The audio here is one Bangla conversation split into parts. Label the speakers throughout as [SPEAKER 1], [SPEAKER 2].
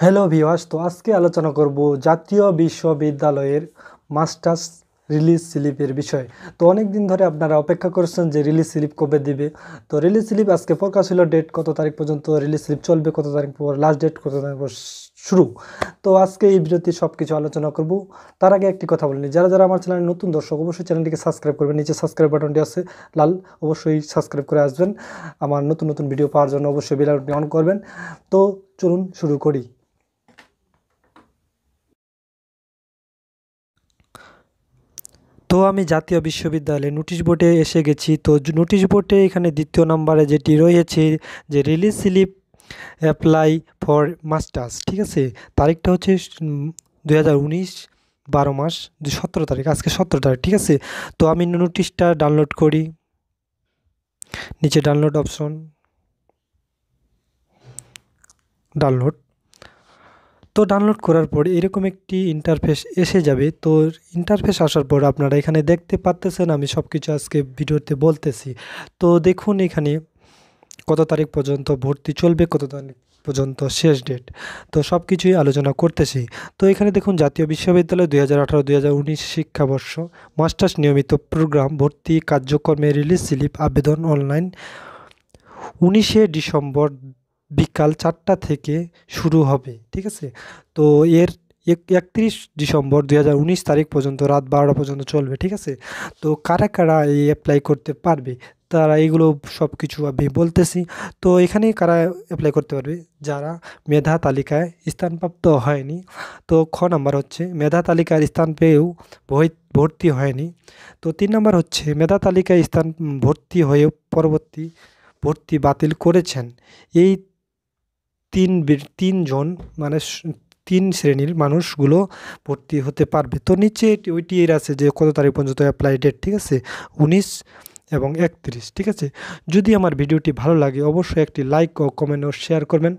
[SPEAKER 1] হ্যালো ভিওয়াস তো আজকে আলোচনা করব জাতীয় বিশ্ববিদ্যালয়ের মাস্টার্স রিলিজ স্লিপের বিষয় তো অনেক দিন ধরে আপনারা অপেক্ষা করছেন যে রিলিজ স্লিপ কবে দিবে তো রিলিজ স্লিপ আজকে প্রকাশ হলো ডেট কত তারিখ পর্যন্ত রিলিজ স্লিপ চলবে কত তারিখ পর লাস্ট ডেট কত তারিখ পর শুরু তো আজকে এই বিরতি সব কিছু আলোচনা করব তার আগে একটি কথা বলিনি যারা যারা আমার চ্যানেলে নতুন দর্শক অবশ্যই চ্যানেলটিকে সাবস্ক্রাইব করবেন নিচে সাবস্ক্রাইব বাটনটি আছে লাল অবশ্যই সাবস্ক্রাইব করে আসবেন আমার নতুন নতুন ভিডিও পাওয়ার জন্য অবশ্যই বেলাউটটি অন করবেন তো চলুন শুরু করি তো আমি জাতীয় বিশ্ববিদ্যালয়ে নোটিশ বোর্ডে এসে গেছি তো নোটিশ বোর্ডে এখানে দ্বিতীয় নম্বরে যেটি রয়েছে যে release slip apply for masters ঠিক আছে তারিখটা হচ্ছে দু বারো মাস সতেরো তারিখ আজকে সতেরো তারিখ ঠিক আছে তো আমি নোটিশটা ডাউনলোড করি নিচে ডাউনলোড অপশন ডাউনলোড তো ডাউনলোড করার পর এরকম একটি ইন্টারফেস এসে যাবে তো ইন্টারফেস আসার পর আপনারা এখানে দেখতে পাচ্তেছেন আমি সব কিছু আজকে ভিডিওতে বলতেছি তো দেখুন এখানে কত তারিখ পর্যন্ত ভর্তি চলবে কত তারিখ পর্যন্ত শেষ ডেট তো সব কিছুই আলোচনা করতেছি তো এখানে দেখুন জাতীয় বিশ্ববিদ্যালয় দুই হাজার আঠারো দুই হাজার উনিশ শিক্ষাবর্ষ মাস্টার্স নিয়মিত প্রোগ্রাম ভর্তি কার্যক্রমে রিলিজ স্লিপ আবেদন অনলাইন উনিশে ডিসেম্বর বিকাল চারটা থেকে শুরু হবে ঠিক আছে তো এর একত্রিশ ডিসেম্বর দুই তারিখ পর্যন্ত রাত বারোটা পর্যন্ত চলবে ঠিক আছে তো কারা কারা এই অ্যাপ্লাই করতে পারবে তারা এইগুলো সব কিছু আমি বলতেছি তো এখানে কারা অ্যাপ্লাই করতে পারবে যারা মেধা তালিকায় স্থানপ্রাপ্ত হয়নি তো খ নাম্বার হচ্ছে মেধা তালিকার স্থান পেয়েও ভর্তি হয়নি তো তিন নাম্বার হচ্ছে মেধা তালিকায় স্থান ভর্তি হয়েও পরবর্তী ভর্তি বাতিল করেছেন এই তিন তিনজন মানে তিন শ্রেণীর মানুষগুলো ভর্তি হতে পারবে তো নিচে ওইটি এর আছে যে কত তারিখ পর্যন্ত অ্যাপ্লাই ডেট ঠিক আছে উনিশ এবং একত্রিশ ঠিক আছে যদি আমার ভিডিওটি ভালো লাগে অবশ্যই একটি লাইক ও কমেন্ট ও শেয়ার করবেন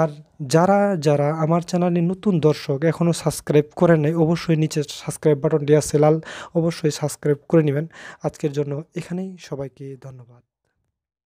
[SPEAKER 1] আর যারা যারা আমার চ্যানেলে নতুন দর্শক এখনও সাবস্ক্রাইব করে নেয় অবশ্যই নিচে সাবস্ক্রাইব বাটনটি আছে লাল অবশ্যই সাবস্ক্রাইব করে নেবেন আজকের জন্য এখানেই সবাইকে ধন্যবাদ